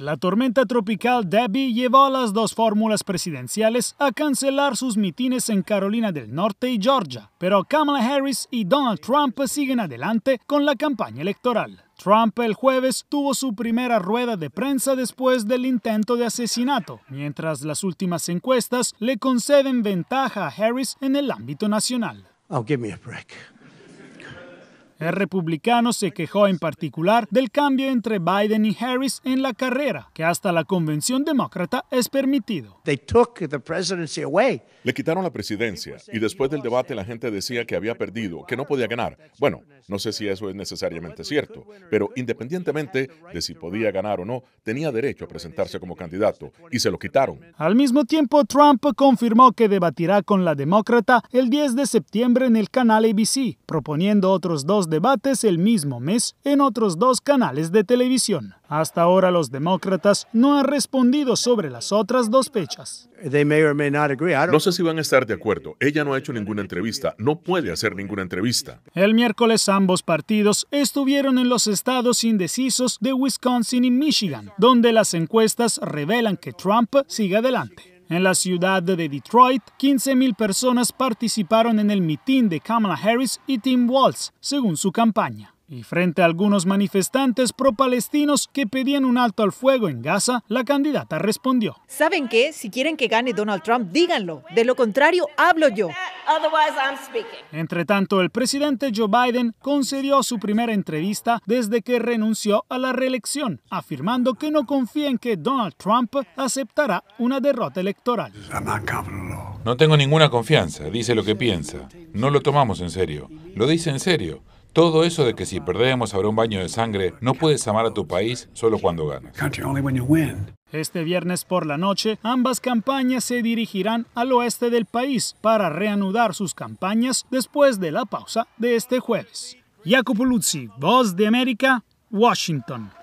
La tormenta tropical Debbie llevó a las dos fórmulas presidenciales a cancelar sus mitines en Carolina del Norte y Georgia, pero Kamala Harris y Donald Trump siguen adelante con la campaña electoral. Trump el jueves tuvo su primera rueda de prensa después del intento de asesinato, mientras las últimas encuestas le conceden ventaja a Harris en el ámbito nacional. El republicano se quejó en particular del cambio entre Biden y Harris en la carrera, que hasta la convención demócrata es permitido. Le quitaron la presidencia y después del debate la gente decía que había perdido, que no podía ganar. Bueno, no sé si eso es necesariamente cierto, pero independientemente de si podía ganar o no, tenía derecho a presentarse como candidato y se lo quitaron. Al mismo tiempo, Trump confirmó que debatirá con la demócrata el 10 de septiembre en el canal ABC, proponiendo otros dos debates el mismo mes en otros dos canales de televisión. Hasta ahora los demócratas no han respondido sobre las otras dos fechas. No sé si van a estar de acuerdo. Ella no ha hecho ninguna entrevista. No puede hacer ninguna entrevista. El miércoles ambos partidos estuvieron en los estados indecisos de Wisconsin y Michigan, donde las encuestas revelan que Trump sigue adelante. En la ciudad de Detroit, 15.000 personas participaron en el mitin de Kamala Harris y Tim Walz, según su campaña. Y frente a algunos manifestantes pro-palestinos que pedían un alto al fuego en Gaza, la candidata respondió. ¿Saben qué? Si quieren que gane Donald Trump, díganlo. De lo contrario, hablo yo. Entre tanto, el presidente Joe Biden concedió su primera entrevista desde que renunció a la reelección, afirmando que no confía en que Donald Trump aceptará una derrota electoral. No tengo ninguna confianza, dice lo que piensa. No lo tomamos en serio. Lo dice en serio. Todo eso de que si perdemos habrá un baño de sangre, no puedes amar a tu país solo cuando ganas. Este viernes por la noche, ambas campañas se dirigirán al oeste del país para reanudar sus campañas después de la pausa de este jueves. Jacopo Luzzi, Voz de América, Washington.